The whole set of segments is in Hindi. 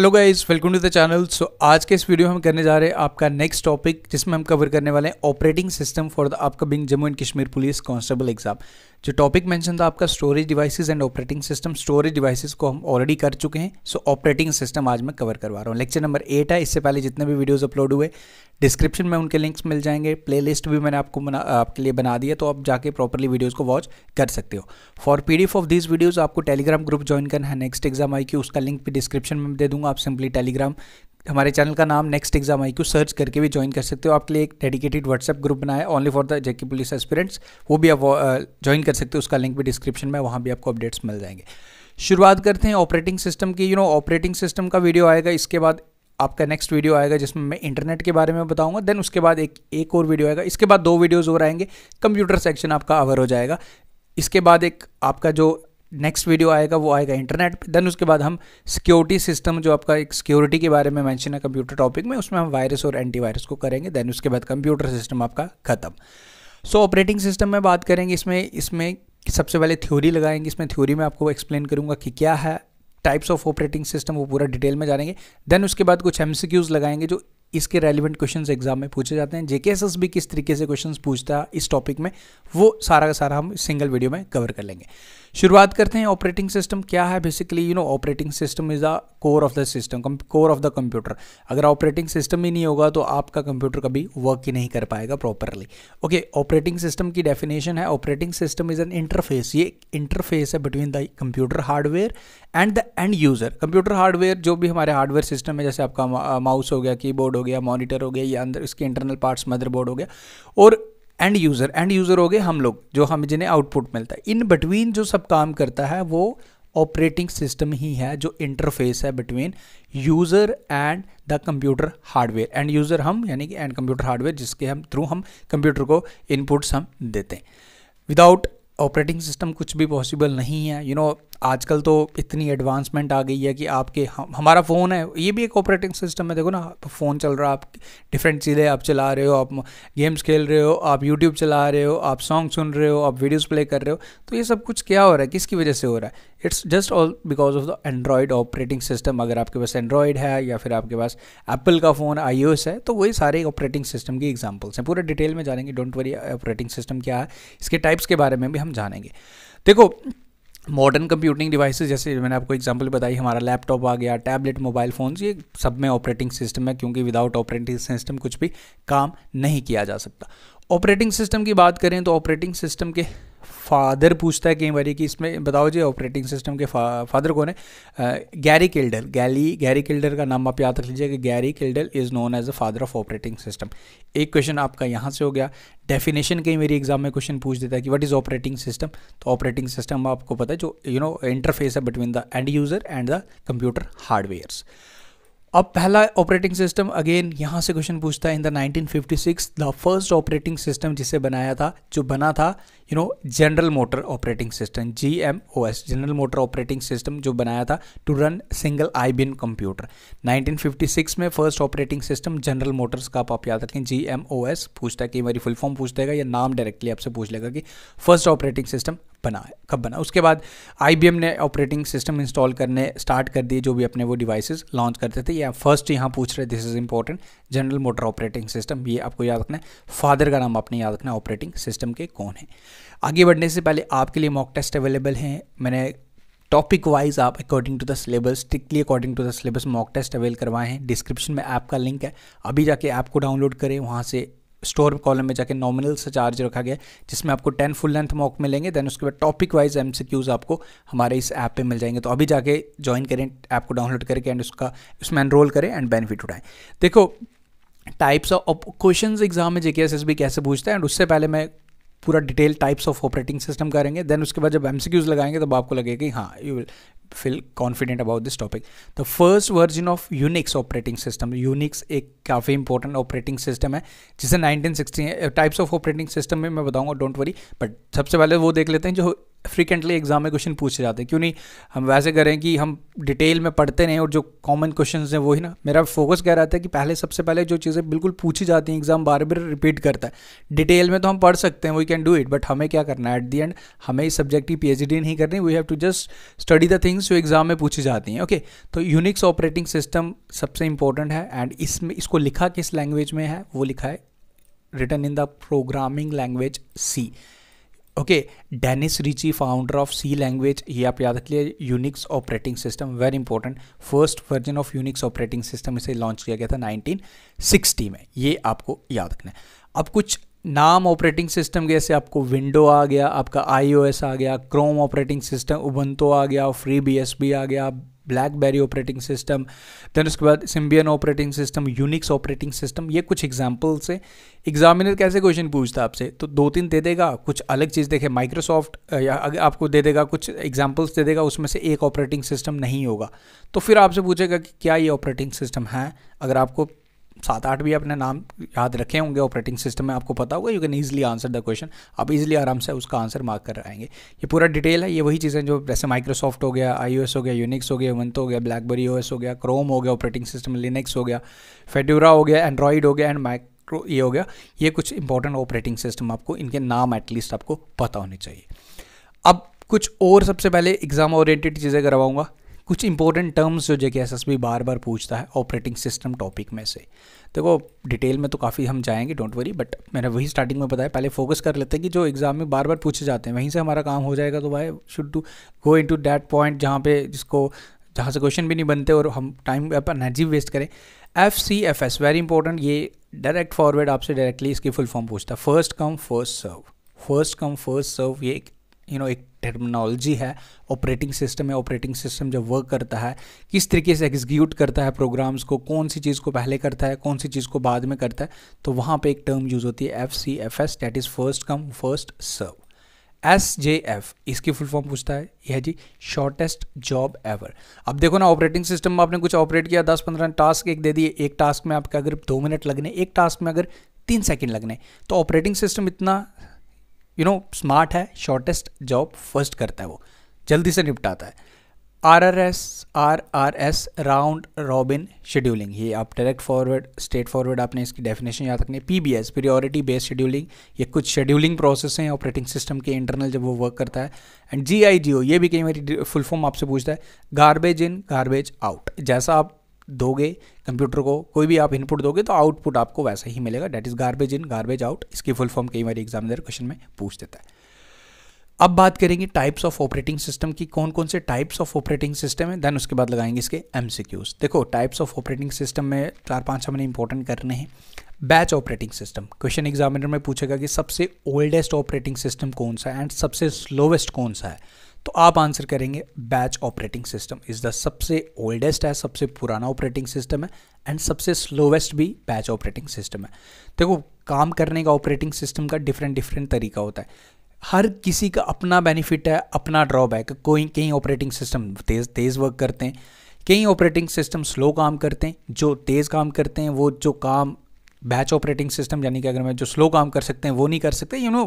Hello guys welcome to the channel so आज के इस वीडियो में हम करने जा रहे हैं आपका नेक्स्ट टॉपिक जिसमें हम कवर करने वाले हैं operating system for the upcoming Jammu and Kashmir police constable exam जो टॉपिक मेंशन था आपका storage devices and operating system storage devices को हम ऑलरेडी कर चुके हैं सो ऑपरेटिंग सिस्टम आज मैं कवर करवा रहा हूँ लेक्चर नंबर एट है इससे पहले जितने भी वीडियोज़ अपलोड हुए डिस्क्रिप्शन में उनके लिंक्स मिल जाएंगे प्लेलिस्ट भी मैंने आपको बना आपके लिए बना दिया तो आप जाके प्रॉपरली वीडियोज़ को वॉच कर सकते हो for P of this videos आपको टेलीग्राम ग्रुप ज्वाइन करना है नेक्स्ट एग्जाम आई उसका लिंक भी डिस्क्रिप्शन में दे दूंगा दूंगा आप सिंपली टेलीग्राम हमारे चैनल का नाम next exam I Q search करके भी ज्वाइन कर सकते हो आपके लिए एक डेडिकेटेड व्हाट्सएप ग्रुप बनाया है only for the JK police aspirants वो भी आप ज्वाइन कर सकते हो उसका लिंक भी डिस्क्रिप्शन में वहाँ भी आपको अपडेट्स मिल जाएंगे शुरुआत करते हैं ऑपरेटिंग सिस्टम की यू नो ऑपरेटिंग सिस्टम का वीडियो आएगा इसके बाद आपका नेक्स्ट वीडियो आएगा जिसमें मैं इंटरनेट के बारे में बताऊंगा देन उसके बाद एक एक और वीडियो आएगा इसके बाद दो वीडियोज़ और आएंगे कंप्यूटर सेक्शन आपका आवर हो जाएगा इसके बाद एक आपका जो नेक्स्ट वीडियो आएगा वो आएगा इंटरनेट पे देन उसके बाद हम सिक्योरिटी सिस्टम जो आपका एक सिक्योरिटी के बारे में मेंशन है कंप्यूटर टॉपिक में उसमें हम वायरस और एंटीवायरस को करेंगे देन उसके बाद कंप्यूटर सिस्टम आपका ख़त्म सो ऑपरेटिंग सिस्टम में बात करेंगे इसमें इसमें सबसे पहले थ्योरी लगाएंगे इसमें थ्योरी में आपको एक्सप्लेन करूँगा कि क्या है टाइप्स ऑफ ऑपरेटिंग सिस्टम वो पूरा डिटेल में जानेंगे देन उसके बाद कुछ एम लगाएंगे जो इसके रेलिवेंट क्वेश्चन एग्जाम में पूछे जाते हैं जेके भी किस तरीके से क्वेश्चन पूछता है इस टॉपिक में वो सारा का सारा हम सिंगल वीडियो में कवर कर लेंगे शुरुआत करते हैं ऑपरेटिंग सिस्टम क्या है basically you know operating system is the core of the system core of the computer अगर ऑपरेटिंग सिस्टम ही नहीं होगा तो आपका कंप्यूटर कभी वर्क ही नहीं कर पाएगा प्रॉपरली ओके ऑपरेटिंग सिस्टम की डेफिनेशन है operating system is an interface ये इंटरफेस है between the computer hardware and the and user computer hardware जो भी हमारे हार्डवेयर सिस्टम है जैसे आपका माउस हो गया कीबोर्ड हो गया मॉनिटर हो गया या अंदर इसके इंटरनल पार्ट्स मदरबोर्ड हो गया और एंड यूज़र एंड यूज़र हो गए हम लोग जो हम जिन्हें आउटपुट मिलता है इन बिटवीन जो सब काम करता है वो ऑपरेटिंग सिस्टम ही है जो इंटरफेस है between user and the computer hardware and user हम यानी कि एंड कंप्यूटर हार्डवेयर जिसके हम थ्रू हम कंप्यूटर को इनपुट्स हम देते हैं विदाउट ऑपरेटिंग सिस्टम कुछ भी पॉसिबल नहीं है यू you नो know, आजकल तो इतनी एडवांसमेंट आ गई है कि आपके हम, हमारा फ़ोन है ये भी एक ऑपरेटिंग सिस्टम है देखो ना फ़ोन चल रहा है आप डिफरेंट चीज़ें आप चला रहे हो आप गेम्स खेल रहे हो आप यूट्यूब चला रहे हो आप सॉन्ग सुन रहे हो आप वीडियोस प्ले कर रहे हो तो ये सब कुछ क्या हो रहा है किसकी वजह से हो रहा है it's just all because of the Android operating system अगर आपके पास एंड्रॉयड है या फिर आपके पास एप्पल का फ़ोन आई है तो वही सारे ऑपरेटिंग सिस्टम की एग्जाम्पल्स हैं पूरे डिटेल में जानेंगे डोंट वरी ऑपरेटिंग सिस्टम क्या है इसके टाइप्स के बारे में भी हम जानेंगे देखो मॉडर्न कंप्यूटिंग डिवाइस जैसे मैंने आपको एग्जांपल बताई हमारा लैपटॉप आ गया टैबलेट मोबाइल फ़ोन्स ये सब में ऑपरेटिंग सिस्टम है क्योंकि विदाउट ऑपरेटिंग सिस्टम कुछ भी काम नहीं किया जा सकता ऑपरेटिंग सिस्टम की बात करें तो ऑपरेटिंग सिस्टम के फादर पूछता है कई बार कि इसमें बताओ जी ऑपरेटिंग सिस्टम के फा, फादर कौन है गैरी किल्डर गैली गैरी किल्डर का नाम आप याद रख लीजिए कि Gary Kildall is known as a father of operating system एक क्वेश्चन आपका यहाँ से हो गया डेफिनेशन कहीं मेरी एग्जाम में क्वेश्चन पूछ देता है कि व्हाट इज़ ऑपरेटिंग सिस्टम तो ऑपरेटिंग सिस्टम आपको पता है जो यू नो इंटरफेस है between the and user and the computer hardwares अब पहला ऑपरेटिंग सिस्टम अगेन यहाँ से क्वेश्चन पूछता है in the 1956 the first operating system जिसे बनाया था जो बना था you know general motor operating system G M O S general motor operating system जो बनाया था to run single IBM computer 1956 में first operating system general motors का आप याद रखें जी एम ओ एस पूछता है कि मेरी फुल फॉर्म पूछ देगा या नाम डायरेक्टली आपसे पूछ लेगा कि फर्स्ट ऑपरेटिंग सिस्टम बना है कब बना उसके बाद आई ने ऑपरेटिंग सिस्टम इंस्टॉल करने स्टार्ट कर दिए जो भी अपने वो डिवाइसेस लॉन्च करते थे या फर्स्ट यहाँ पूछ रहे this is important general motor operating system ये आपको याद रखना है फादर का नाम आपने याद रखना है ऑपरेटिंग सिस्टम के कौन है आगे बढ़ने से पहले आपके लिए मॉक टेस्ट अवेलेबल हैं मैंने टॉपिक वाइज आप according to the syllabus strictly according to the syllabus mock test avail करवाए हैं डिस्क्रिप्शन में ऐप का लिंक है अभी जाके ऐप को डाउनलोड करें वहाँ से स्टोर कॉलम में जाके नॉमिनल से चार्ज रखा गया जिसमें आपको टेन फुल लेंथ मॉक मिलेंगे देन उसके बाद टॉपिक वाइज एम आपको हमारे इस ऐप पे मिल जाएंगे तो अभी जाके ज्वाइन करें ऐप को डाउनलोड करके एंड उसका उसमें एनरोल करें एंड बेनिफिट उठाएं देखो टाइप्स ऑफ क्वेश्चन एग्जाम में जेके एस कैसे पूछता है एंड उससे पहले मैं पूरा detail types of operating system करेंगे देन उसके बाद जब एम लगाएंगे तब आपको लगेगा कि हाँ you will feel confident about this topic the first version of Unix operating system Unix एक काफ़ी इंपॉर्टेंट ऑपरेटिंग सिस्टम है जिसे nineteen sixty types of operating system में मैं बताऊंगा डोंट वरी बट सबसे पहले वो देख लेते हैं जो फ्रिक्वेंटली एग्जाम में क्वेश्चन पूछे जाते हैं क्यों नहीं हम वैसे करें कि हम डिटेल में पढ़ते नहीं और जो कॉमन क्वेश्चन हैं वही ना मेरा फोकस कह रहा था कि पहले सबसे पहले जो चीज़ें बिल्कुल पूछी जाती हैं एग्जाम बार बार रिपीट करता है डिटेल में तो हम पढ़ सकते हैं we can do it but हमें क्या करना है एट दी एंड हमें इस सब्जेक्ट की पी नहीं करनी we have to just study the things जो एग्जाम में पूछी जाती हैं ओके okay, तो यूनिक्स ऑपरेटिंग सिस्टम सबसे इंपॉर्टेंट है एंड इसमें इसको लिखा किस लैंग्वेज में है वो लिखा है written in the programming language C okay Dennis Ritchie founder of C language ये आप याद रख लिए Unix operating system very important first version of Unix operating system इसे लॉन्च किया गया था 1960 में ये आपको याद रखना है अब कुछ नाम ऑपरेटिंग सिस्टम जैसे आपको विंडो आ गया आपका आईओएस आ गया क्रोम ऑपरेटिंग सिस्टम उबंतो आ गया फ्री बीएसबी आ गया ब्लैकबेरी ऑपरेटिंग सिस्टम देन उसके बाद Symbian operating system Unix operating system ये कुछ एग्जाम्पल्स हैं एग्जामिनर कैसे क्वेश्चन पूछता आपसे तो दो तीन दे देगा कुछ अलग चीज़ देखे माइक्रोसॉफ्ट या अगर आपको दे देगा कुछ एग्जाम्पल्स दे देगा उसमें से एक ऑपरेटिंग सिस्टम नहीं होगा तो फिर आपसे पूछेगा कि क्या ये ऑपरेटिंग सिस्टम है अगर आपको सात आठ भी अपने नाम याद रखे होंगे ऑपरेटिंग सिस्टम में आपको पता होगा you can easily answer the question आप इजिली आराम से उसका आंसर मार्क कर आएंगे ये पूरा डिटेल है ये वही चीज़ें जो जैसे माइक्रोसॉफ्ट हो गया आई हो गया यूनिक्स हो गया वंत हो गया ब्लैकबेरी ओ हो गया क्रोम हो गया ऑपरेटिंग सिस्टम लिनक्स हो गया फेड्यूरा हो गया एंड्रॉइड हो गया एंड माइक ये हो गया ये कुछ इंपॉर्टेंट ऑपरेटिंग सिस्टम आपको इनके नाम एटलीस्ट आपको पता होने चाहिए अब कुछ और सबसे पहले एग्ज़ाम ओरिएंटेड चीज़ें करवाऊँगा कुछ इंपॉर्टेंट टर्म्स जो जेके एस बार बार पूछता है ऑपरेटिंग सिस्टम टॉपिक में से देखो डिटेल में तो काफ़ी हम जाएंगे डोंट वरी बट मैंने वही स्टार्टिंग में बताया पहले फोकस कर लेते हैं कि जो एग्ज़ाम में बार बार पूछे जाते हैं वहीं से हमारा काम हो जाएगा तो भाई should to go into that point जहाँ पे जिसको जहाँ से क्वेश्चन भी नहीं बनते और हम टाइम एनर्जी वेस्ट करें F C F S very important ये डायरेक्ट फॉरवर्ड आपसे डायरेक्टली इसकी फुल फॉर्म पूछता है first come first serve first come first serve ये एक यू नो एक टर्मिनोलॉजी है ऑपरेटिंग सिस्टम है ऑपरेटिंग सिस्टम जब वर्क करता है किस तरीके से एग्जीक्यूट करता है प्रोग्राम्स को कौन सी चीज़ को पहले करता है कौन सी चीज़ को बाद में करता है तो वहाँ पे एक टर्म यूज़ होती है F C F S that is first come first serve S J F इसकी फुल फॉर्म पूछता है यह जी शॉर्टेस्ट जॉब एवर अब देखो ना ऑपरेटिंग सिस्टम में आपने कुछ ऑपरेट किया दस पंद्रह टास्क एक दे दिए एक टास्क में आपके अगर दो मिनट लगने एक टास्क में अगर तीन सेकेंड लगने तो ऑपरेटिंग सिस्टम इतना यू नो स्मार्ट है शॉर्टेस्ट जॉब फर्स्ट करता है वो जल्दी से निपटाता है R R S R R S round robin scheduling ये आप डायरेक्ट फॉरवर्ड स्ट्रेट फॉरवर्ड आपने इसकी डेफिनेशन याद रखनी है P B S priority based scheduling ये कुछ शेड्यूलिंग प्रोसेस हैं ऑपरेटिंग सिस्टम के इंटरनल जब वो वर्क करता है एंड जी आई जी ओ ये भी कई बार फुल फॉर्म आपसे पूछता है गार्बेज इन गार्बेज आउट जैसा आप दोगे कंप्यूटर को कोई भी आप इनपुट दोगे तो आउटपुट आपको वैसा ही मिलेगा that is garbage in garbage out इसकी फुल फॉर्म कई बार एग्जामिनर क्वेश्चन में पूछ देता है अब बात करेंगे टाइप्स ऑफ ऑपरेटिंग सिस्टम की कौन कौन से टाइप्स ऑफ ऑपरेटिंग सिस्टम है देन उसके बाद लगाएंगे इसके एम देखो टाइप्स ऑफ ऑपरेटिंग सिस्टम में चार पांच हमने इंपॉर्टेंट करने हैं batch operating system question examiner में पूछेगा कि सबसे ओल्डेस्ट ऑपरेटिंग सिस्टम कौन सा है एंड सबसे स्लोवेस्ट कौन सा है तो आप आंसर करेंगे batch operating system is the सबसे ओल्डेस्ट है सबसे पुराना ऑपरेटिंग सिस्टम है एंड सबसे स्लोवेस्ट भी बैच ऑपरेटिंग सिस्टम है देखो काम करने का ऑपरेटिंग सिस्टम का डिफरेंट डिफरेंट तरीका होता है हर किसी का अपना बेनिफिट है अपना ड्रॉबैक कोई कई ऑपरेटिंग सिस्टम तेज़ तेज़ वर्क करते हैं कई ऑपरेटिंग सिस्टम स्लो काम करते हैं जो तेज़ काम करते हैं वो जो काम बैच ऑपरेटिंग सिस्टम यानी कि अगर मैं जो स्लो काम कर सकते हैं वो नहीं कर सकते you know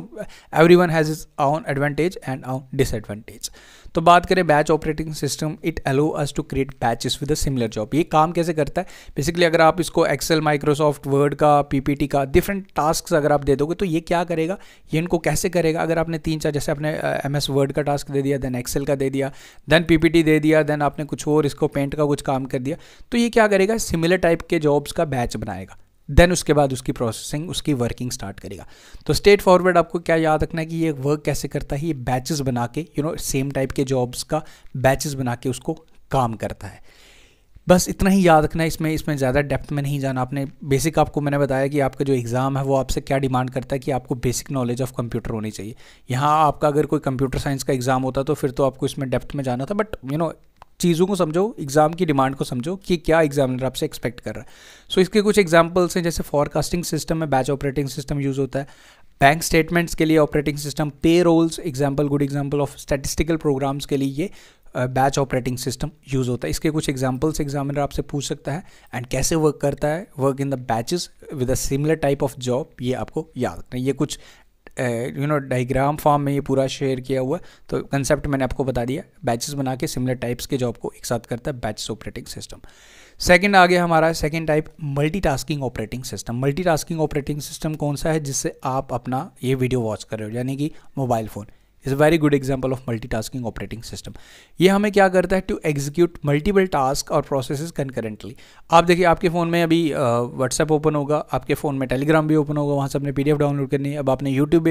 every one has its own advantage and own disadvantage तो बात करें batch operating system it allow us to create batches with a similar job ये काम कैसे करता है बेसिकली अगर आप इसको एक्सेल माइक्रोसॉफ्ट वर्ड का पीपीटी का डिफरेंट टास्क अगर आप दे दोगे तो ये क्या करेगा ये इनको कैसे करेगा अगर आपने तीन चार जैसे आपने एम एस वर्ड का टास्क दे दिया देन एक्सेल का दे दिया देन पीपीटी दे दिया देन आपने कुछ और इसको पेंट का कुछ काम कर दिया तो ये क्या करेगा सिमिलर टाइप के जॉब्स का बैच बनाएगा देन उसके बाद उसकी प्रोसेसिंग उसकी वर्किंग स्टार्ट करेगा तो स्टेट फॉरवर्ड आपको क्या याद रखना है कि ये वर्क कैसे करता है ये बैचेस बना के यू नो सेम टाइप के जॉब्स का बैचेस बना के उसको काम करता है बस इतना ही याद रखना है इसमें इसमें ज़्यादा डेप्थ में नहीं जाना आपने बेसिक आपको मैंने बताया कि आपका जो एग्ज़ाम है वो आपसे क्या डिमांड करता है कि आपको बेसिक नॉलेज ऑफ कंप्यूटर होनी चाहिए यहाँ आपका अगर कोई कंप्यूटर साइंस का एग्ज़ाम होता तो फिर तो आपको इसमें डेप्थ में जाना था बट यू नो चीज़ों को समझो एग्ज़ाम की डिमांड को समझो कि क्या एग्जामिनर आपसे एक्सपेक्ट कर रहा है सो so, इसके कुछ एग्जाम्पल्स हैं जैसे फॉरकास्टिंग सिस्टम में बैच ऑपरेटिंग सिस्टम यूज़ होता है बैंक स्टेटमेंट्स के लिए operating system pay rolls example good example of statistical programs के लिए ये बैच ऑपरेटिंग सिस्टम यूज़ होता है इसके कुछ एग्जाम्पल्स एग्जामिनर आपसे पूछ सकता है एंड कैसे वर्क करता है work in the batches with a similar type of job ये आपको याद रखना ये कुछ यू नो डाइग्राम फॉर्म में ये पूरा शेयर किया हुआ तो कंसेप्ट मैंने आपको बता दिया बैचेस बना के सिमिलर टाइप्स के जॉब को एक साथ करता है बैचेस ऑपरेटिंग सिस्टम सेकंड आगे हमारा second type multitasking operating system multitasking operating system कौन सा है जिससे आप अपना ये वीडियो वॉच कर रहे हो यानी कि mobile phone is a very good example of multi tasking operating system ये हमें क्या करता है टू एग्जीक्यूट मल्टीपल टास्क और प्रोसेस कंकरेंटली आप देखिए आपके फ़ोन में अभी व्हाट्सएप ओपन होगा आपके फ़ोन में टेलीग्राम भी ओपन होगा वहाँ से अपने पी डी एफ डाउनलोड करनी है अब आपने यूट्यूब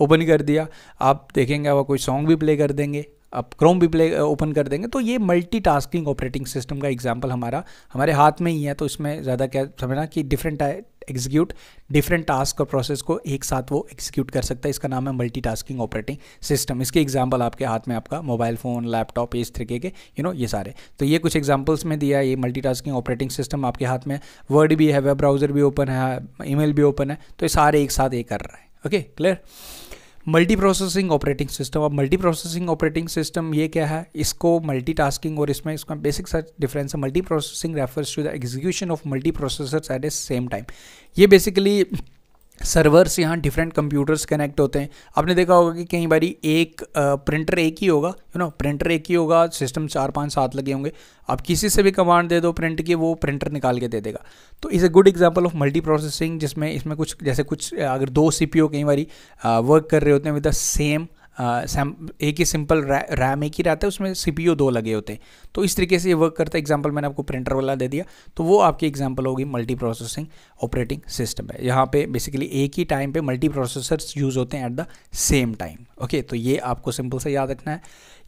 ओपन कर दिया आप देखेंगे वह कोई सॉन्ग भी प्ले कर देंगे आप क्रोम भी प्ले ओपन कर देंगे तो ये मल्टी टास्किंग ऑपरेटिंग सिस्टम का एग्जाम्पल हमारा हमारे हाथ में ही है तो इसमें ज़्यादा क्या समझना कि डिफरेंट एग्जीक्यूट डिफरेंट टास्क और प्रोसेस को एक साथ वो एग्जीक्यूट कर सकता है इसका नाम है मल्टीटास्किंग ऑपरेटिंग सिस्टम इसके एग्जाम्पल आपके हाथ में आपका मोबाइल फ़ोन लैपटॉप इस तरीके के यू नो ये सारे तो ये कुछ एग्जाम्पल्स में दिया ये मल्टीटास्किंग ऑपरेटिंग सिस्टम आपके हाथ में वर्ड भी है वेब ब्राउज़र भी ओपन है ई भी ओपन है तो ये सारे एक साथ ये कर रहा है okay clear multi processing operating system अब मल्टी प्रोसेसिंग ऑपरेटिंग सिस्टम ये क्या है इसको मल्टी टास्किंग और इसमें इसका बेसिक सा डिफरेंस है multi processing refers to the execution of multi processors at a same time ये बेसिकली सर्वर से यहाँ डिफरेंट कंप्यूटर्स कनेक्ट होते हैं आपने देखा होगा कि कई बारी एक प्रिंटर एक ही होगा यू नो प्रिंटर एक ही होगा सिस्टम चार पाँच सात लगे होंगे आप किसी से भी कमांड दे दो प्रिंट की वो प्रिंटर निकाल के दे देगा तो is a good example of multi processing जिसमें इसमें कुछ जैसे कुछ अगर दो सी पी कई बारी वर्क कर रहे होते हैं विद द सेम एक ही सिंपल रैम एक ही रहता है उसमें सी दो लगे होते हैं तो इस तरीके से ये वर्क करता है एग्जाम्पल मैंने आपको प्रिंटर वाला दे दिया तो वो आपकी एग्जाम्पल होगी मल्टी प्रोसेसिंग ऑपरेटिंग सिस्टम है यहाँ पे बेसिकली एक ही टाइम पे मल्टी प्रोसेसर्स यूज़ होते हैं at the same time okay तो ये आपको सिंपल से याद रखना है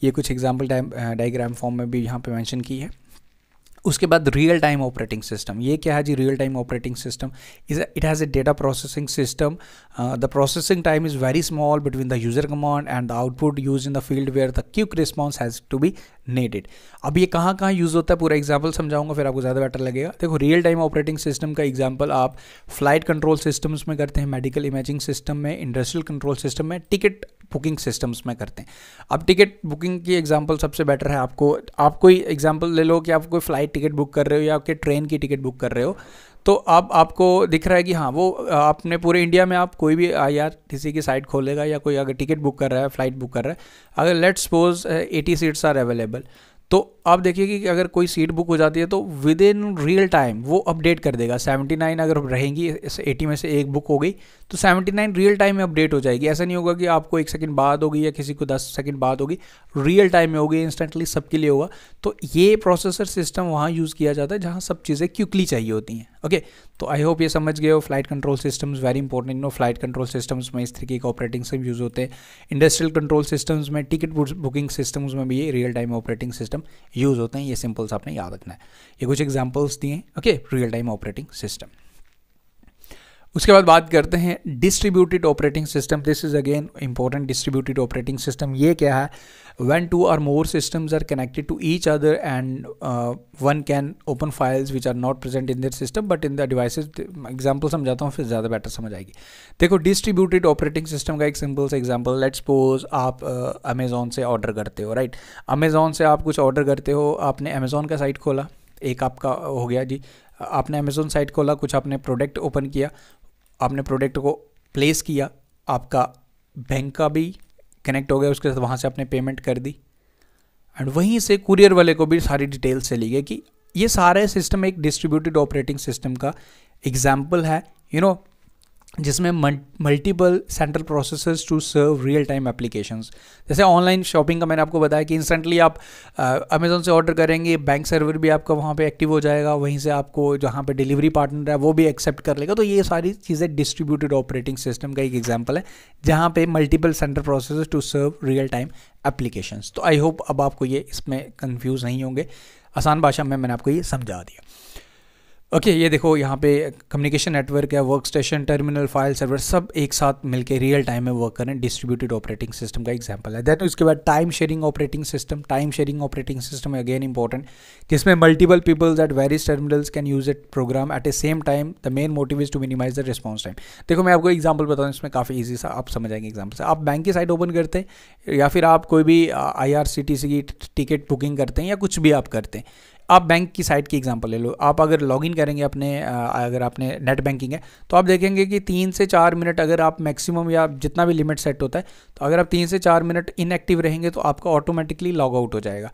ये कुछ एग्जाम्पल डाइग्राम फॉर्म में भी यहाँ पर मैंशन की है उसके बाद रियल टाइम ऑपरेटिंग सिस्टम ये क्या है जी real time operating system is it has a data processing system the processing time is very small between the user command and the output use in the field where the quick response has to be needed अब ये कहाँ कहाँ यूज़ होता है पूरा एग्जाम्पल समझाऊंगा फिर आपको ज़्यादा बेटर लगेगा देखो रियल टाइम ऑपरेटिंग सिस्टम का एग्जाम्पल आप फ्लाइट कंट्रोल सिस्टम्स में करते हैं मेडिकल इमेजिंग सिस्टम में इंडस्ट्रियल कंट्रोल सिस्टम में टिकट बुकिंग सिस्टम्स में करते हैं अब टिकट बुकिंग की एग्जाम्पल सबसे बेटर है आपको आप कोई एग्जाम्पल ले लो कि आप कोई फ्लाइट टिकट बुक कर रहे हो या आपके ट्रेन की टिकट बुक कर रहे हो तो अब आपको दिख रहा है कि हाँ वो आपने पूरे इंडिया में आप कोई भी आई आर टी सी की साइट खोलेगा या कोई अगर टिकट बुक कर रहा है फ्लाइट बुक कर रहा है अगर let's suppose eighty seats are available तो आप देखिए कि अगर कोई सीट बुक हो जाती है तो विद इन रियल टाइम वो अपडेट कर देगा 79 अगर रहेंगी इस 80 में से एक बुक हो गई तो 79 रियल टाइम में अपडेट हो जाएगी ऐसा नहीं होगा कि आपको एक सेकंड बाद होगी या किसी को 10 सेकंड बाद होगी रियल टाइम में होगी इंस्टेंटली सबके लिए होगा तो ये प्रोसेसर सिस्टम वहाँ यूज़ किया जाता है जहाँ सब चीज़ें क्विकली चाहिए होती हैं ओके तो आई होप ये समझ गए हो flight control systems very important no flight control systems में इस तरीके के ऑपरेटिंग सिस्टम यूज़ होते हैं इंडस्ट्रियल कंट्रोल सिस्टम्स में टिकट बुकिंग सिस्टम्स में भी ये real time operating system use होते हैं ये सिंपल्स आपने याद रखना है ये कुछ एग्जाम्पल्स दिए okay real time operating system उसके बाद बात करते हैं distributed operating system this is again important distributed operating system ये क्या है one two or more systems are connected to each other and one can open files which are not present in their system but in the device example समझाता हूँ फिर ज़्यादा बेटर समझ आएगी देखो डिस्ट्रीब्यूटेड ऑपरेटिंग सिस्टम का एक सिंपल uh, से एग्जाम्पल लेट सपोज आप अमेज़ोन uh, से ऑर्डर करते हो राइट right? अमेज़ोन से आप कुछ ऑर्डर करते हो आपने अमेज़ोन का साइट खोला एक आपका हो गया जी आपने अमेज़ोन साइट खोला कुछ आपने प्रोडक्ट ओपन किया आपने प्रोडक्ट को प्लेस किया आपका बैंक का भी कनेक्ट हो गया उसके साथ वहाँ से आपने पेमेंट कर दी एंड वहीं से कुरियर वाले को भी सारी डिटेल्स चली गई कि ये सारे सिस्टम एक डिस्ट्रीब्यूटेड ऑपरेटिंग सिस्टम का एग्जाम्पल है यू you नो know, जिसमें multiple central processors to serve real time applications जैसे ऑनलाइन शॉपिंग का मैंने आपको बताया कि इंस्टेंटली आप अमेजोन से ऑर्डर करेंगे बैंक सर्वर भी आपका वहाँ पे एक्टिव हो जाएगा वहीं से आपको जहाँ पे डिलीवरी पार्टनर है वो भी एक्सेप्ट कर लेगा तो ये सारी चीज़ें डिस्ट्रीब्यूटेड ऑपरेटिंग सिस्टम का एक एग्जाम्पल है जहाँ पे multiple central processor to serve real time applications तो आई होप अब आपको ये इसमें कन्फ्यूज़ नहीं होंगे आसान भाषा में मैंने आपको ये समझा दिया ओके okay, ये देखो यहाँ पे कम्युनिकेशन नेटवर्क है work station terminal file server सब एक साथ मिलके रियल टाइम में वर्क करें डिस्ट्रीब्यूटेड ऑपरेटिंग सिस्टम का एग्जांपल है देन उसके बाद time sharing operating system time sharing operating system again important जिसमें multiple peoples at various terminals can use it program at a same time the main motive is to minimize the response time देखो मैं आपको एग्जाम्पल बताऊँ इसमें काफ़ी ईजी सा आप समझ आएंगे एग्जाम्पल से आप बैंक की साइट ओपन करते हैं या फिर आप कोई भी I R C T C की टिकट बुकिंग करते हैं या कुछ भी आप करते हैं आप बैंक की साइट की एग्जांपल ले लो आप अगर लॉगिन करेंगे अपने अगर आपने नेट बैंकिंग है तो आप देखेंगे कि तीन से चार मिनट अगर आप मैक्सिमम या जितना भी लिमिट सेट होता है तो अगर आप तीन से चार मिनट इनएक्टिव रहेंगे तो आपका ऑटोमेटिकली लॉग आउट हो जाएगा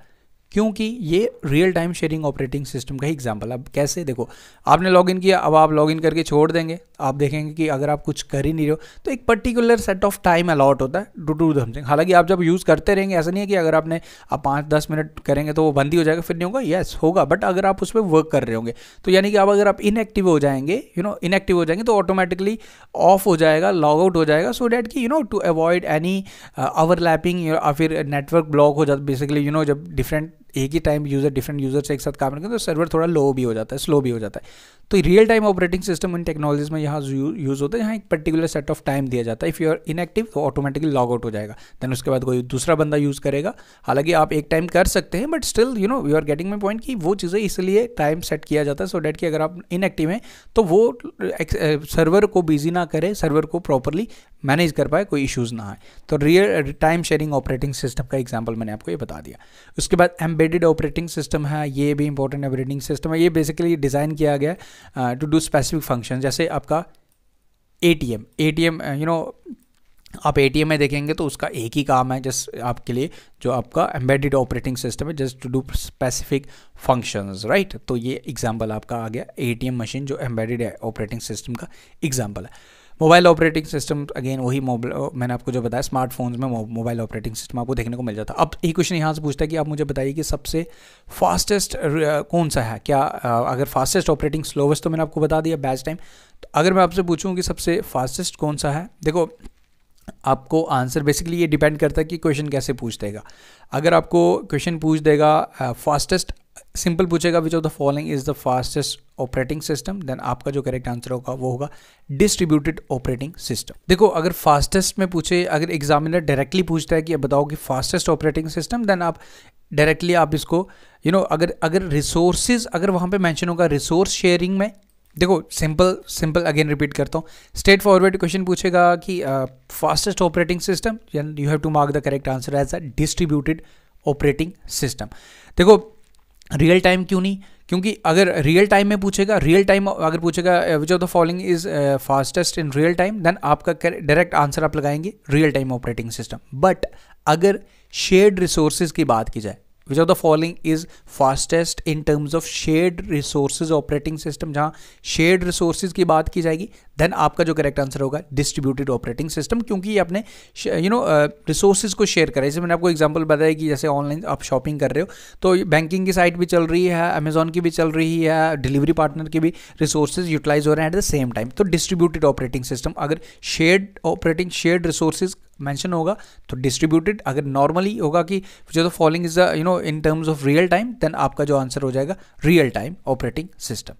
क्योंकि ये real time sharing operating system का ही एग्जाम्पल अब कैसे देखो आपने लॉगिन किया अब आप लॉगिन करके छोड़ देंगे आप देखेंगे कि अगर आप कुछ कर ही नहीं रहे हो तो एक particular set of time allot होता है टू डू समथिंग हालांकि आप जब यूज़ करते रहेंगे ऐसा नहीं है कि अगर आपने आप पाँच दस मिनट करेंगे तो वो बंद ही हो जाएगा फिर नहीं होगा येस होगा बट अगर आप उस पर वर्क कर रहे होंगे तो यानी कि अब अगर आप इनएक्टिव हो जाएंगे यू नो इनएक्टिव हो जाएंगे तो ऑटोमेटिकली ऑफ हो जाएगा लॉग आउट हो जाएगा सो डैट कि you know to avoid any overlapping या फिर नेटवर्क ब्लॉक हो जाता बेसिकली यू नो जब डिफरेंट एक ही टाइम यूज़र डिफरेंट यूज़र से एक साथ काम करेंगे तो सर्वर थोड़ा लो भी हो जाता है स्लो भी हो जाता है तो रियल टाइम ऑपरेटिंग सिस्टम इन टेक्नोलॉजीज में यहाँ यूज़ होता है यहाँ एक पर्टिकुलर सेट ऑफ टाइम दिया जाता है इफ़ यू आर इनएक्टिव तो ऑटोमेटिकली लॉग आउट हो जाएगा देन उसके बाद कोई दूसरा बंदा यूज़ करेगा हालांकि आप एक टाइम कर सकते हैं but still you know you are getting my point कि वो चीज़ें इसलिए टाइम सेट किया जाता है सो डैट कि अगर आप इनएक्टिव हैं तो वो सर्वर को बिजी ना करे सर्वर को प्रॉपरली मैनेज कर पाए कोई इश्यूज़ ना आए तो real time sharing operating system का एग्जाम्पल मैंने आपको ये बता दिया उसके बाद एम्बेड एम्बेडेड ऑपरेटिंग सिस्टम है ये भी इंपॉर्टेंट ऑपरेटिंग सिस्टम है ये बेसिकली डिज़ाइन किया गया टू डू स्पेसिफिक फंक्शन जैसे आपका A T M A T M you know आप ए टी एम में देखेंगे तो उसका एक ही काम है जस्ट आपके लिए जो आपका एम्बेडेड ऑपरेटिंग सिस्टम है just to do specific functions right तो ये एग्जांपल आपका आ गया ए टी एम मशीन जो एम्बेडेड ऑपरेटिंग सिस्टम का एग्जांपल है मोबाइल ऑपरेटिंग सिस्टम अगेन वही मैंने आपको जो बताया स्मार्टफोन्स में मोबाइल ऑपरेटिंग सिस्टम आपको देखने को मिल जाता अब एक क्वेश्चन यहाँ से पूछता है कि आप मुझे बताइए कि सबसे फास्टेस्ट कौन सा है क्या अगर फास्टेस्ट ऑपरेटिंग स्लोवेस्ट तो मैंने आपको बता दिया बेस्ट टाइम तो अगर मैं आपसे पूछूँ कि सबसे फास्टेस्ट कौन सा है देखो आपको आंसर बेसिकली ये डिपेंड करता है कि क्वेश्चन कैसे पूछ देगा अगर आपको क्वेश्चन पूछ देगा फास्टेस्ट सिंपल पूछेगा which of the following is the fastest operating system then आपका जो करेक्ट आंसर होगा वो होगा डिस्ट्रीब्यूटेड ऑपरेटिंग सिस्टम देखो अगर फास्टेस्ट में पूछे अगर एग्जामिनर डायरेक्टली पूछता है कि बताओ कि फास्टेस्ट ऑपरेटिंग सिस्टम देन आप डायरेक्टली आप इसको यू you नो know, अगर अगर रिसोर्सेज अगर वहाँ पे मेंशन होगा रिसोर्स शेयरिंग में देखो सिंपल सिंपल अगेन रिपीट करता हूँ स्ट्रेट फॉरवर्ड क्वेश्चन पूछेगा कि fastest operating system you have to mark the correct answer as a distributed operating system देखो रियल टाइम क्यों नहीं क्योंकि अगर रियल टाइम में पूछेगा रियल टाइम अगर पूछेगा which of the following is fastest in real time then आपका डायरेक्ट आंसर आप लगाएंगे real time operating system but अगर शेयर्ड रिसोर्सेज की बात की जाए which of the following is fastest in terms of shared resources operating system जहां शेड रिसोर्सेज की बात की जाएगी देन आपका जो करेक्ट आंसर होगा डिस्ट्रीब्यूटेड ऑपरेटिंग सिस्टम क्योंकि ये अपने यू नो रिसोर्सेज को शेयर करा जैसे मैंने आपको एग्जाम्पल बताया कि जैसे ऑनलाइन आप शॉपिंग कर रहे हो तो बैंकिंग की साइट भी चल रही है अमेजोन की भी चल रही है डिलीवरी पार्टनर की भी रिसोर्सेज यूटिलाइज हो रहे हैं एट द सेम टाइम तो डिस्ट्रीब्यूटेड ऑपरेटिंग सिस्टम अगर shared operating shared resources mention होगा तो डिस्ट्रीब्यूटेड अगर नॉर्मली होगा कि जो तो following is the you know in terms of real time then आपका जो आंसर हो जाएगा real time operating system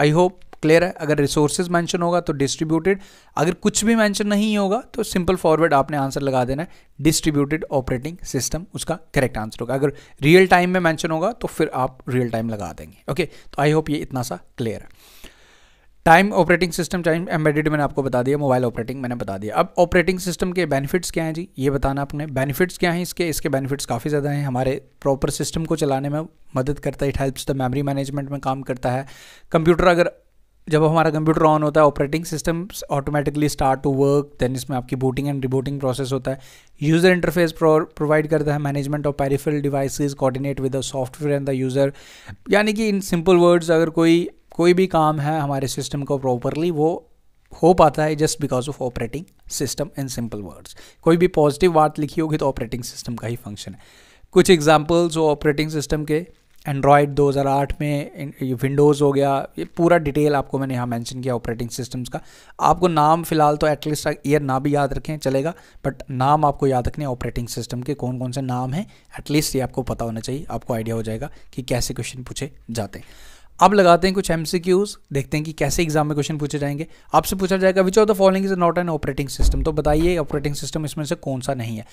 I hope clear है अगर रिसोर्सेज मेंशन होगा तो डिस्ट्रीब्यूटेड अगर कुछ भी मेंशन नहीं होगा तो सिंपल फॉरवर्ड आपने आंसर लगा देना है डिस्ट्रीब्यूटेड ऑपरेटिंग सिस्टम उसका करेक्ट आंसर होगा अगर रियल टाइम में मेंशन होगा तो फिर आप रियल टाइम लगा देंगे ओके okay, तो आई होप ये इतना सा क्लियर है time operating system time embedded मैंने आपको बता दिया मोबाइल ऑपरेटिंग मैंने बता दिया अब ऑपरेटिंग सिस्टम के बेनिफिट्स क्या हैं जी ये बताना आपने बेनिफिट्स क्या हैं इसके इसके बेनिफिट्स काफ़ी ज़्यादा हैं हमारे प्रॉपर सिस्टम को चलाने में मदद करता है it helps the memory management में काम करता है कंप्यूटर अगर जब हमारा कंप्यूटर ऑन होता है operating system automatically start to work then इसमें आपकी बूटिंग एंड रिबूटिंग प्रोसेस होता है यूज़र इंटरफेस प्रोवाइड करता है management of peripheral devices coordinate with the software and the user यानी कि इन सिंपल वर्ड्स अगर कोई कोई भी काम है हमारे सिस्टम को प्रॉपरली वो हो पाता है just because of operating system in simple words कोई भी पॉजिटिव बात लिखी होगी तो ऑपरेटिंग सिस्टम का ही फंक्शन है कुछ एग्जाम्पल्स वो ऑपरेटिंग सिस्टम के एंड्रॉयड 2008 में विंडोज़ हो गया ये पूरा डिटेल आपको मैंने यहाँ मेंशन किया ऑपरेटिंग सिस्टम्स का आपको नाम फिलहाल तो एटलीस्ट ईयर ना भी याद रखें चलेगा बट नाम आपको याद रखने ऑपरेटिंग सिस्टम के कौन कौन से नाम हैं एटलीस्ट ये आपको पता होना चाहिए आपको आइडिया हो जाएगा कि कैसे क्वेश्चन पूछे जाते हैं अब लगाते हैं कुछ एम देखते हैं कि कैसे एग्जाम में क्वेश्चन पूछे जाएंगे आपसे पूछा जाएगा which of the following is not an operating system तो बताइए ऑपरेटिंग सिस्टम इसमें से कौन सा नहीं है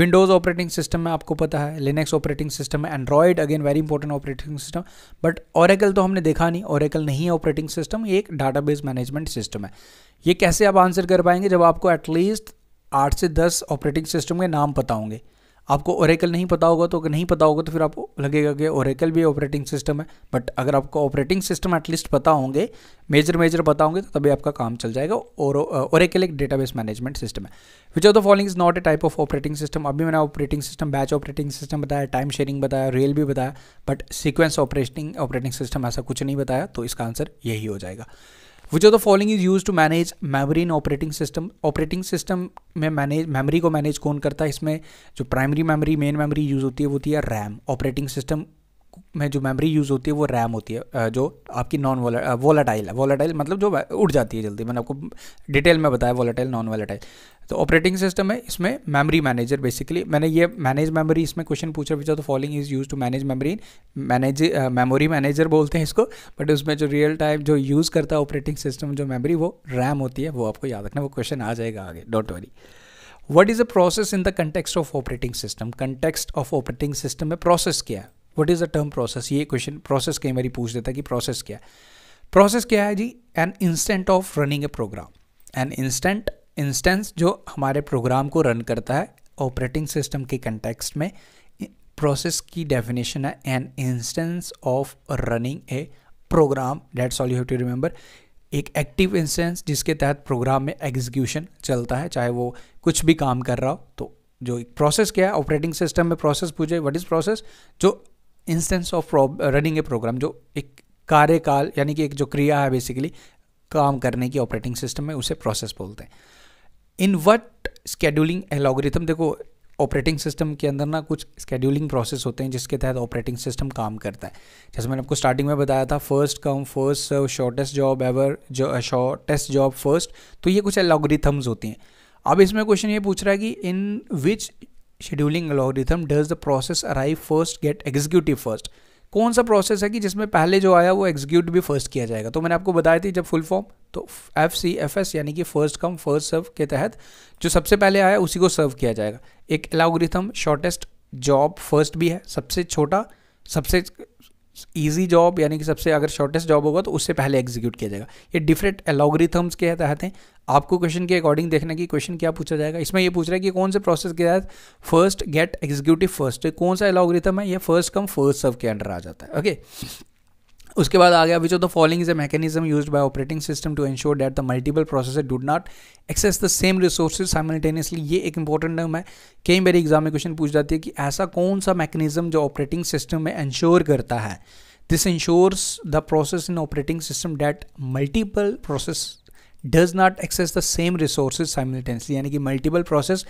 विंडोज ऑपरेटिंग सिस्टम में आपको पता है लिनक्स ऑपरेटिंग सिस्टम है Android again very important operating system but Oracle तो हमने देखा नहीं ऑरेकल नहीं है ऑपरेटिंग सिस्टम ये एक डाटाबेस मैनेजमेंट सिस्टम है ये कैसे आप आंसर कर पाएंगे जब आपको एटलीस्ट आठ से दस ऑपरेटिंग सिस्टम के नाम पता होंगे आपको ओरेकल नहीं पता होगा तो अगर नहीं पता होगा तो फिर आपको लगेगा कि ओरेकल भी ऑपरेटिंग सिस्टम है बट अगर आपको ऑपरेटिंग सिस्टम एटलीस्ट पता होंगे मेजर मेजर पता होंगे तो तभी आपका काम चल जाएगा और ओरेकल एक डेटाबेस मैनेजमेंट सिस्टम है which of the following is not a type of operating system अभी मैंने operating system batch operating system बताया टाइम शेयरिंग बताया रेल भी बताया but sequence operating operating system ऐसा कुछ नहीं बताया तो इसका आंसर यही हो जाएगा which of the following is use to manage memory in operating system operating system में मैनेज मेमोरी को मैनेज कौन करता है इसमें जो primary memory main memory use होती है वो होती है रैम ऑपरेटिंग सिस्टम में जो मेमोरी यूज़ होती है वो रैम होती है जो आपकी नॉन वोला वोलाटाइल है वोलाटाइल मतलब जो उड़ जाती है जल्दी मैंने आपको डिटेल में बताया वोलाटाइल नॉन वोलाटाइल तो ऑपरेटिंग सिस्टम है इसमें मेमोरी मैनेजर बेसिकली मैंने ये मैनेज मेमोरी इसमें क्वेश्चन पूछा पूछा तो following is use to manage memory manage memory manager बोलते हैं इसको बट उसमें जो रियल टाइम जो यूज़ करता है ऑपरेटिंग सिस्टम जो मेमोरी वो रैम होती है वो आपको याद रखना वो क्वेश्चन आ जाएगा आगे don't worry what is a process in the context of operating system context of operating system में प्रोसेस क्या है what is the term process ये क्वेश्चन प्रोसेस कई बार पूछ देता है कि प्रोसेस क्या है प्रोसेस क्या है जी an instant of running a program an instant instance जो हमारे प्रोग्राम को रन करता है ऑपरेटिंग सिस्टम के कंटेक्सट में प्रोसेस की डेफिनेशन है an instance of running a program that's all you have to remember एक एक्टिव इंस्टेंस जिसके तहत प्रोग्राम में एग्जीक्यूशन चलता है चाहे वो कुछ भी काम कर रहा हो तो जो एक प्रोसेस क्या है ऑपरेटिंग सिस्टम में प्रोसेस पूछे व्हाट इज़ प्रोसेस जो instance of running a program जो एक कार्यकाल यानी कि एक जो क्रिया है बेसिकली काम करने की ऑपरेटिंग सिस्टम में उसे प्रोसेस बोलते हैं इन वट स्केड्यूलिंग एलोग्रिथम देखो ऑपरेटिंग सिस्टम के अंदर ना कुछ स्केड्यूलिंग प्रोसेस होते हैं जिसके तहत ऑपरेटिंग सिस्टम काम करता है जैसे मैंने आपको स्टार्टिंग में बताया था first come first shortest job ever जो शॉर्टेस्ट जॉब फर्स्ट तो ये कुछ एलोग्रिथम्स होती हैं अब इसमें क्वेश्चन ये पूछ रहा है कि in which scheduling algorithm does the process arrive first get executive first कौन सा प्रोसेस है कि जिसमें पहले जो आया वो एग्जीक्यूट भी फर्स्ट किया जाएगा तो मैंने आपको बताया थी जब फुल फॉर्म तो एफ सी एफ एस यानी कि फर्स्ट कम फर्स्ट सर्व के तहत जो सबसे पहले आया उसी को सर्व किया जाएगा एक एलाग्रिथम शॉर्टेस्ट जॉब फर्स्ट भी है सबसे छोटा सबसे ईजी जॉब यानी कि सबसे अगर शॉर्टेस्ट जॉब होगा तो उससे पहले एग्जीक्यूट किया जाएगा ये डिफरेंट एलोग्रिथम्स के तहत हैं आपको क्वेश्चन के अकॉर्डिंग देखना कि क्वेश्चन क्या पूछा जाएगा इसमें ये पूछ रहा है कि कौन से प्रोसेस के तहत फर्स्ट गेट एग्जीक्यूटिव फर्स्ट कौन सा एलोग्रिथम है ये फर्स्ट कम फर्स्ट सर्व के अंडर आ जाता है ओके okay? उसके बाद आ गया which of the following is a mechanism used by operating system to ensure that the multiple processor do not access the same resource simultaneously ये एक इंपॉर्टेंट टर्म है कई बार एग्जाम में क्वेश्चन पूछ जाती है कि ऐसा कौन सा मैकेनिज्म जो ऑपरेटिंग सिस्टम में इंश्योर करता है this ensures the process in operating system that multiple process does not access the same resources simultaneously यानी कि मल्टीपल प्रोसेस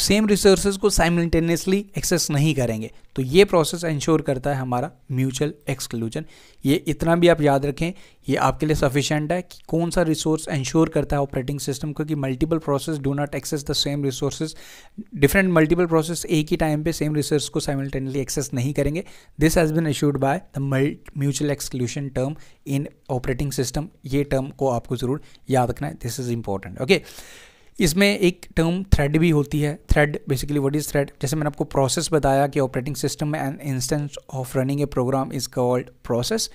सेम रिसोर्सेज को साइमल्टेनियसली एक्सेस नहीं करेंगे तो ये प्रोसेस इंश्योर करता है हमारा म्यूचुअल एक्सक्लूजन ये इतना भी आप याद रखें ये आपके लिए सफिशेंट है कि कौन सा रिसोर्स इंश्योर करता है ऑपरेटिंग सिस्टम को कि multiple process do not access the same resources different multiple process एक ही टाइम पे सेम रिसोर्स को साइमल्टेनली एक्सेस नहीं करेंगे this has been issued by the mutual exclusion term in operating system ये टर्म को आपको ज़रूर याद रखना है दिस इज़ इंपॉर्टेंट ओके इसमें एक टर्म थ्रेड भी होती है thread basically what is thread जैसे मैंने आपको प्रोसेस बताया कि ऑपरेटिंग सिस्टम में an instance of running a program is called process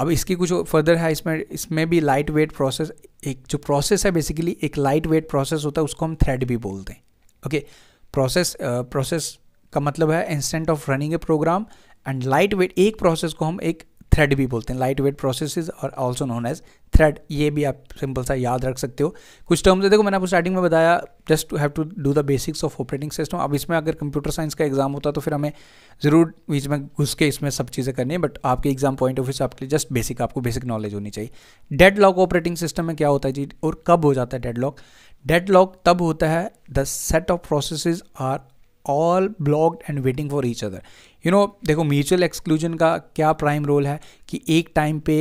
अब इसकी कुछ फर्दर है इसमें इसमें भी लाइट वेट प्रोसेस एक जो प्रोसेस है बेसिकली एक लाइट वेट प्रोसेस होता है उसको हम थ्रेड भी बोलते हैं ओके प्रोसेस प्रोसेस का मतलब है instant of running a program and light weight एक प्रोसेस को हम एक थ्रेड भी बोलते हैं लाइट वेट प्रोसेस और ऑल्सो नोन एज थ्रेड ये भी आप सिंपल सा याद रख सकते हो कुछ टर्म्स देखो मैंने आपको स्टार्टिंग में बताया just to have to do the basics of operating system अब इसमें अगर कंप्यूटर साइंस का एग्जाम होता तो फिर हमें ज़रूर बीच में घुस के इसमें सब चीज़ें करनी है बट आपके एग्जाम पॉइंट ऑफ व्यू से आपके लिए जस्ट बेसिक आपको बेसिक नॉलेज होनी चाहिए डेड लॉक ऑपरेटिंग सिस्टम में क्या होता है जी और कब हो जाता है डेड लॉक डेड लॉक तब होता है the set of process are all blocked and waiting for each other you you no know, देखो म्यूचुअल एक्सक्लूजन का क्या प्राइम रोल है कि एक टाइम पे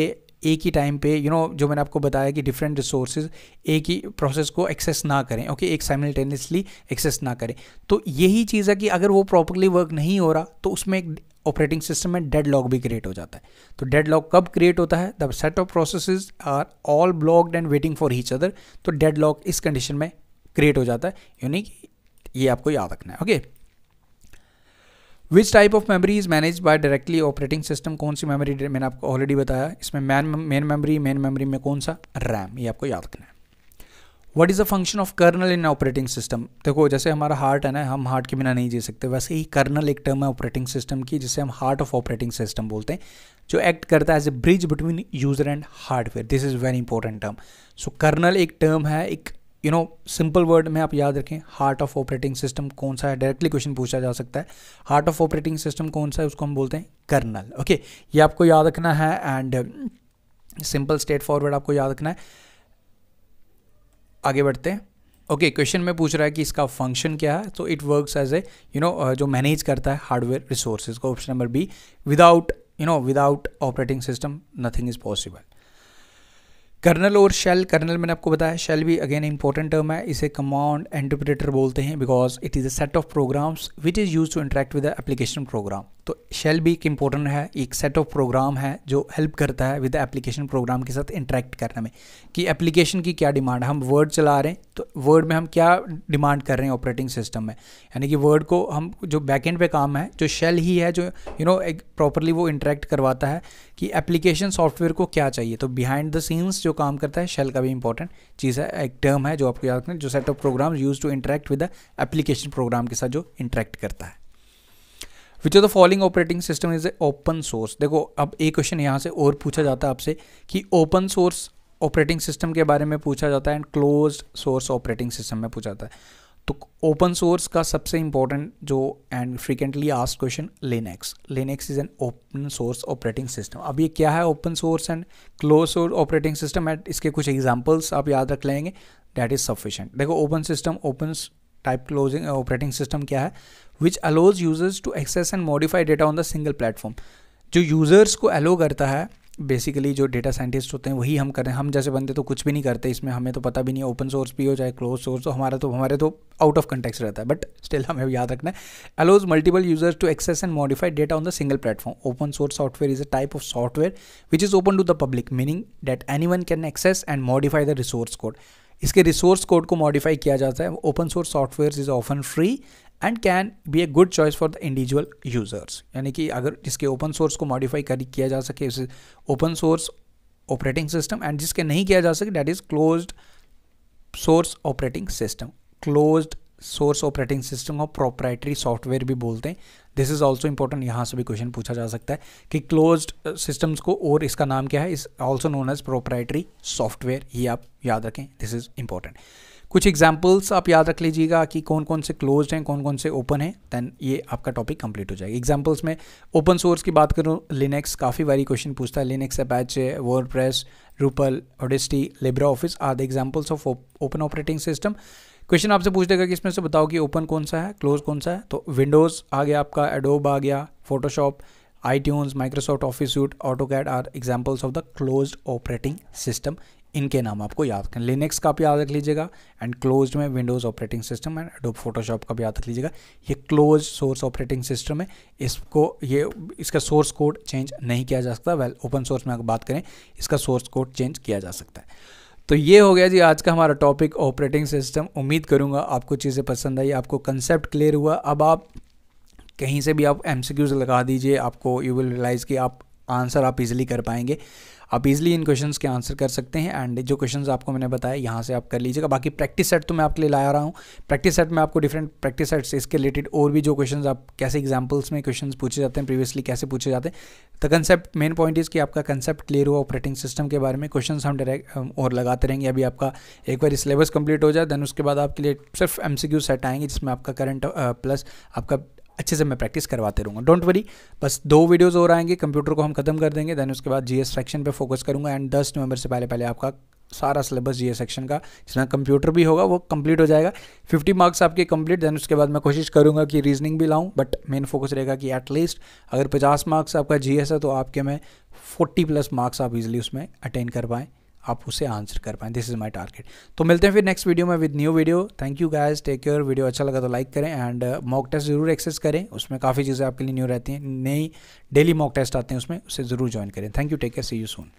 एक ही टाइम पे यू you नो know, जो मैंने आपको बताया कि डिफरेंट रिसोर्सेज एक ही प्रोसेस को एक्सेस ना करें ओके okay? एक साइमल्टेनियसली एक्सेस ना करें तो यही चीज़ है कि अगर वो प्रॉपरली वर्क नहीं हो रहा तो उसमें एक ऑपरेटिंग सिस्टम में डेड लॉक भी क्रिएट हो जाता है तो डेड लॉक कब क्रिएट होता है the set of processes are all blocked and waiting for each other तो डेड लॉक इस कंडीशन में क्रिएट हो जाता है यानी कि ये आपको याद रखना है okay okay? Which type of memory is manage by directly operating system कौन सी मेमोरी मैंने आपको ऑलरेडी बताया इसमें man main memory main memory में कौन सा रैम ये आपको याद रखना है what is the function of kernel in operating system देखो जैसे हमारा हार्ट है ना हम हार्ट के बिना नहीं जी सकते वैसे ही कर्नल एक टर्म है ऑपरेटिंग सिस्टम की जिसे हम हार्ट ऑफ ऑपरेटिंग सिस्टम बोलते हैं जो एक्ट करता है as a bridge between user and hardware this is very important term so kernel एक टर्म है एक यू नो सिंपल वर्ड में आप याद रखें हार्ट ऑफ ऑपरेटिंग सिस्टम कौन सा है डायरेक्टली क्वेश्चन पूछा जा सकता है हार्ट ऑफ ऑपरेटिंग सिस्टम कौन सा है उसको हम बोलते हैं कर्नल ओके okay, ये आपको याद रखना है एंड सिंपल स्टेट फॉरवर्ड आपको याद रखना है आगे बढ़ते हैं ओके okay, क्वेश्चन में पूछ रहा है कि इसका फंक्शन क्या है तो it works as a you know जो मैनेज करता है हार्डवेयर रिसोर्सेज को option number B without you know without operating system nothing is possible kernel और शेल कर्नल मैंने आपको बताया शेल भी अगेन इंपॉर्टेंट टर्म है इसे कमांड इंटरप्रेटर बोलते हैं because it is a set of programs which is use to interact with application program तो शेल भी एक इम्पोर्टेंट है एक सेट ऑफ प्रोग्राम है जो हेल्प करता है विद एप्लीकेशन प्रोग्राम के साथ इंटरेक्ट करने में कि एप्लीकेशन की क्या डिमांड है हम वर्ड चला रहे हैं तो वर्ड में हम क्या डिमांड कर रहे हैं ऑपरेटिंग सिस्टम में यानी कि वर्ड को हम जो बैकेंड पे काम है जो शेल ही है जो यू नो एक प्रॉपरली वो इंटरेक्ट करवाता है कि एप्लीकेशन सॉफ्टवेयर को क्या चाहिए तो बिहाइंड द सीन्स जो काम करता है शेल का भी इंपॉर्टेंट चीज़ है एक टर्म है जो आपको याद रखना जो set of program use to interact with the application program के साथ जो इंटरेक्ट करता है which of the following operating system is a open source देखो अब एक क्वेश्चन यहाँ से और पूछा जाता है आपसे कि ओपन सोर्स ऑपरेटिंग सिस्टम के बारे में पूछा जाता है and close source operating system में पूछा जाता है तो ओपन सोर्स का सबसे इंपॉर्टेंट जो and frequently ask question Linux Linux is an open source operating system अब ये क्या है open source and close source operating system and इसके कुछ एग्जांपल्स आप याद रख लेंगे दैट इज सफिशेंट देखो open system open type closing operating system क्या है which allows users to access and modify data on the single platform जो यूज़र्स को अलो करता है बेसिकली जो डेटा साइंटिस्ट होते हैं वही हम कर रहे हैं हम जैसे बंदे तो कुछ भी नहीं करते इसमें हमें तो पता भी नहीं ओपन सोर्स भी हो चाहे क्लोज सोर्स हो हमारा तो हमारे तो आउट ऑफ कंटेक्स रहता है बट स्टिल हमें याद रखना है allows multiple users to access and modify data on the single platform open source software is a type of software which is open to the public meaning that anyone can access and modify the resource code इसके रिसोर्स कोड को मॉडिफाई किया जाता है open source software is often free and can be a good choice for the individual users यानी कि अगर जिसके ओपन सोर्स को मॉडिफाई कर किया जा सके उसे open source operating system and जिसके नहीं किया जा सके that is close source operating system closed source operating system और प्रोप्राइटरी सॉफ्टवेयर भी बोलते हैं दिस इज़ ऑल्सो इंपॉर्टेंट यहाँ से भी क्वेश्चन पूछा जा सकता है कि क्लोज सिस्टम्स uh, को और इसका नाम क्या है इस also known as proprietary software ये आप याद रखें दिस इज़ इंपॉर्टेंट कुछ एग्जाम्पल्स आप याद रख लीजिएगा कि कौन कौन से क्लोज हैं कौन कौन से ओपन हैं दैन ये आपका टॉपिक कंप्लीट हो जाएगा एग्जाम्पल्स में ओपन सोर्स की बात करूँ लिनेक्स काफ़ी बारी क्वेश्चन पूछता है Linux Apache WordPress Drupal Audacity LibreOffice are the examples of open operating system question आपसे पूछ देगा कि इसमें से बताओ कि ओपन कौन सा है क्लोज कौन सा है तो विंडोज़ आ गया आपका एडोब आ गया Photoshop iTunes Microsoft Office यूट AutoCAD are examples of the close operating system इनके नाम आपको याद रखें लिनक्स का आप याद रख लीजिएगा एंड क्लोज में Windows operating system and Adobe Photoshop का भी याद रख लीजिएगा ये क्लोज सोर्स ऑपरेटिंग सिस्टम है इसको ये इसका सोर्स कोड चेंज नहीं किया जा सकता वेल ओपन सोर्स में अगर बात करें इसका सोर्स कोड चेंज किया जा सकता है तो ये हो गया जी आज का हमारा टॉपिक ऑपरेटिंग सिस्टम उम्मीद करूँगा आपको चीज़ें पसंद आई आपको कंसेप्ट क्लियर हुआ अब आप कहीं से भी आप एम लगा दीजिए आपको यू विल रियलाइज़ कि आप आंसर आप इजीली कर पाएंगे आप इजिली इन क्वेश्चंस के आंसर कर सकते हैं एंड जो क्वेश्चंस आपको मैंने बताया यहाँ से आप कर लीजिएगा बाकी प्रैक्टिस सेट तो मैं आपके लिए लाया रहा हूँ प्रैक्टिस सेट में आपको डिफरेंट प्रैक्टिस सेट्स इसके रिलेटेड और भी जो क्वेश्चन आप कैसे एग्जाम्पल्स में क्वेश्चन पूछे जाते हैं प्रीवियसली कैसे पूछे जाते हैं the concept main point is कि आपका कंसेप्ट क्लियर हुआ ऑपरेटिंग सिस्टम के बारे में क्वेश्चन हम डायरेक्ट और लगाते रहेंगे अभी आपका एक बार सिलेबस कंप्लीट हो जाए देन उसके बाद आपके लिए सिर्फ एम सेट आएंगे जिसमें आपका करंट प्लस uh, आपका अच्छे से मैं प्रैक्टिस करवाते रहूँगा डोंट वरी बस दो वीडियोज़ और आएंगे कंप्यूटर को हम खत्म कर देंगे देन उसके बाद जीएस सेक्शन पे फोकस करूँगा एंड 10 नवंबर से पहले पहले आपका सारा सिलेबस जीएस सेक्शन का जितना कंप्यूटर भी होगा वो कंप्लीट हो जाएगा 50 मार्क्स आपके कंप्लीट देन उसके बाद मैं कोशिश करूँगा कि रीजनिंग भी लाऊँ बट मेन फोकस रहेगा कि एटलीस्ट अगर पचास मार्क्स आपका जी है तो आपके में फोर्टी प्लस मार्क्स आप इजिली उसमें अटेंड कर पाएँ आप उसे आंसर कर पाएं दिस इज़ माई टारगेट तो मिलते हैं फिर नेक्स्ट वीडियो में with new video thank you guys take care video अच्छा लगा तो लाइक करें एंड मॉक टेस्ट ज़रूर एक्सेस करें उसमें काफ़ी चीज़ें आपके लिए न्यू रहती हैं नई डेली मॉक टेस्ट आते हैं उसमें उसे ज़रूर ज्वाइन करें thank you take care see you soon